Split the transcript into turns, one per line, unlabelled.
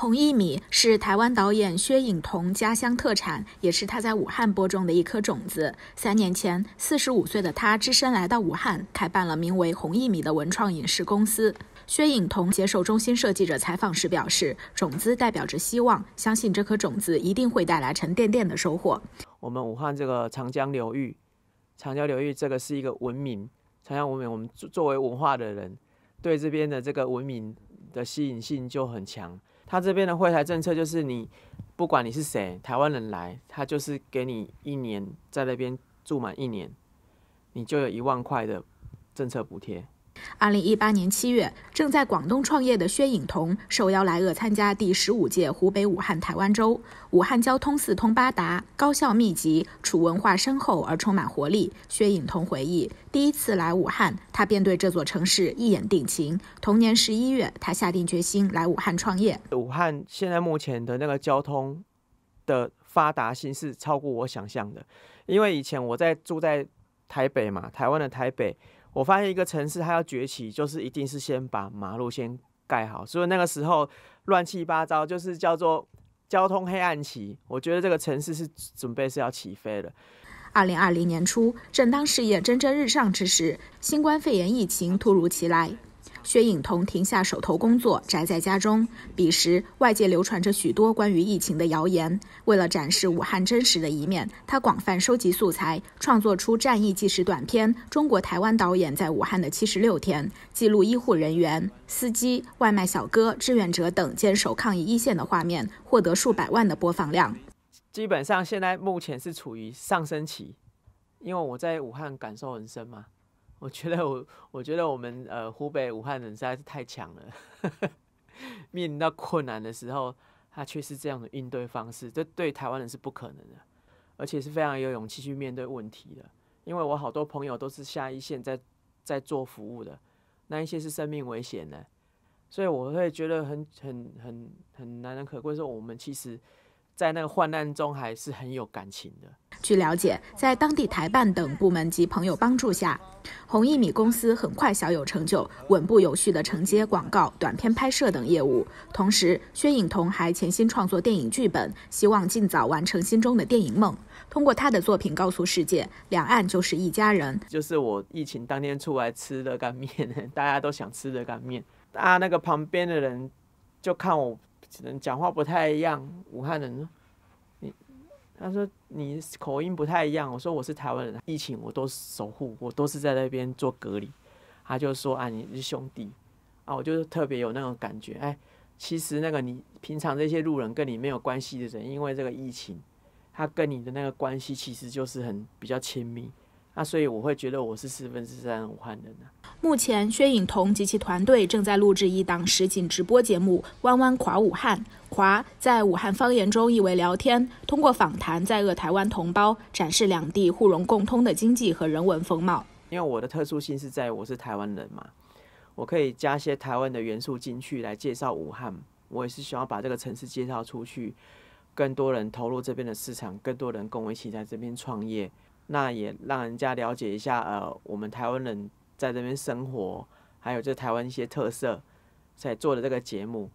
红薏米是台湾导演薛颖彤家乡特产，也是他在武汉播种的一颗种子。三年前，四十五岁的他，只身来到武汉，开办了名为“红薏米”的文创影视公司。薛颖彤接受中新社记者采访时表示：“种子代表着希望，相信这颗种子一定会带来沉甸甸的收获。”我们武
汉这个长江流域，长江流域这个是一个文明，长江文明，我们作为文化的人，对这边的这个文明的吸引性就很强。他这边的惠台政策就是，你不管你是谁，台湾人来，他就是给你一年在那边住满一年，你就有一万块的政策补贴。
二零一八年七月，正在广东创业的薛颖彤受邀来鄂参加第十五届湖北武汉台湾周。武汉交通四通八达，高校密集，楚文化深厚而充满活力。薛颖彤回忆，第一次来武汉，他便对这座城市一眼定情。同年十一月，他下定决心来武汉创业。
武汉现在目前的那个交通的发达性是超过我想象的，因为以前我在住在台北嘛，台湾的台北。我发现一个城市，它要崛起，就是一定是先把马路先盖好。所以那个时候乱七八糟，就是叫做交通黑暗期。我觉得这个城市是准备是要起飞
了。二零二零年初，正当事业蒸蒸日上之时，新冠肺炎疫情突如其来。薛颖彤停下手头工作，宅在家中。彼时，外界流传着许多关于疫情的谣言。为了展示武汉真实的一面，他广泛收集素材，创作出战役纪实短片《中国台湾导演在武汉的七十六天》，记录医护人员、司机、外卖小哥、志愿者等坚守抗疫一线的画面，获得数百万的播放量。
基本上，现在目前是处于上升期，因为我在武汉感受很深嘛。我觉得我，我觉得我们呃，湖北武汉人实在是太强了。面临到困难的时候，他却是这样的应对方式，这对台湾人是不可能的，而且是非常有勇气去面对问题的。因为我好多朋友都是下一线在在做服务的，那一些是生命危险的，所以我会觉得很很很很难能可贵，说我们其实。在那个患难中还是很有感情的。
据了解，在当地台办等部门及朋友帮助下，红薏米公司很快小有成就，稳步有序的承接广告、短片拍摄等业务。同时，薛颖彤还潜心创作电影剧本，希望尽早完成心中的电影梦，通过他的作品告诉世界，两岸就是一家人。
就是我疫情当天出来吃热干面，大家都想吃热干面，啊，那个旁边的人就看我。只能讲话不太一样，武汉人呢，你他说你口音不太一样，我说我是台湾人，疫情我都守护，我都是在那边做隔离，他就说啊你是兄弟，啊我就特别有那种感觉，哎，其实那个你平常这些路人跟你没有关系的人，因为这个疫情，他跟你的那个关系其实就是很比较亲密。那所以我会觉得我是四分之三武汉人
目前，薛颖彤及其团队正在录制一档实景直播节目《弯弯垮武汉》，“垮”在武汉方言中意为聊天。通过访谈在鄂台湾同胞，展示两地互融共通的经济和人文风貌。
因为我的特殊性是在我是台湾人嘛，我可以加一些台湾的元素进去来介绍武汉。我也是希望把这个城市介绍出去，更多人投入这边的市场，更多人跟我一起在这边创业。那也让人家了解一下，呃，我们台湾人在这边生活，还有这台湾一些特色，在做的这个节目。